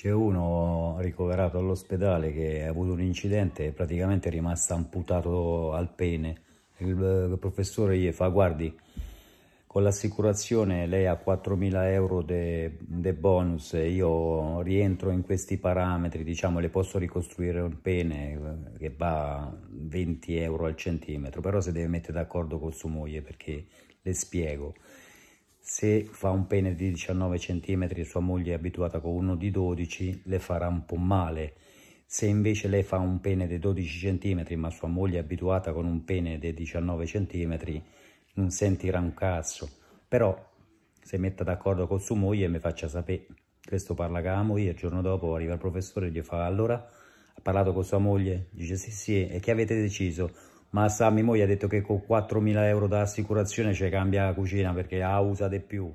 C'è uno ricoverato all'ospedale che ha avuto un incidente e praticamente è rimasto amputato al pene. Il eh, professore gli fa, guardi, con l'assicurazione lei ha 4.000 euro di de bonus, io rientro in questi parametri, diciamo, le posso ricostruire un pene che va 20 euro al centimetro, però se deve mettere d'accordo con sua moglie perché le spiego se fa un pene di 19 cm e sua moglie è abituata con uno di 12 le farà un po' male, se invece lei fa un pene di 12 cm ma sua moglie è abituata con un pene di 19 cm non sentirà un cazzo, però se metta d'accordo con sua moglie e mi faccia sapere, questo parla con la moglie, il giorno dopo arriva il professore e gli fa allora ha parlato con sua moglie, dice sì sì e che avete deciso? ma Sammy mo gli ha detto che con 4.000 euro da assicurazione ci cambia la cucina perché la usa di più.